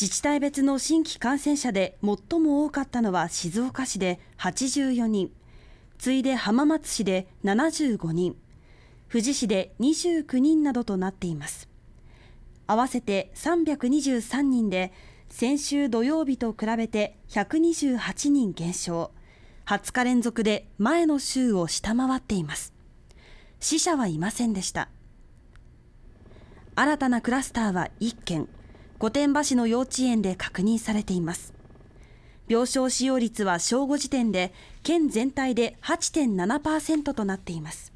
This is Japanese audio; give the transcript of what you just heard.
自治体別の新規感染者で最も多かったのは静岡市で84人、次いで浜松市で75人、富士市で29人などとなっています。合わせて323人で、先週土曜日と比べて128人減少、20日連続で前の週を下回っています。死者はいませんでした。新たなクラスターは1件。御殿場市の幼稚園で確認されています病床使用率は正午時点で県全体で8.7%となっています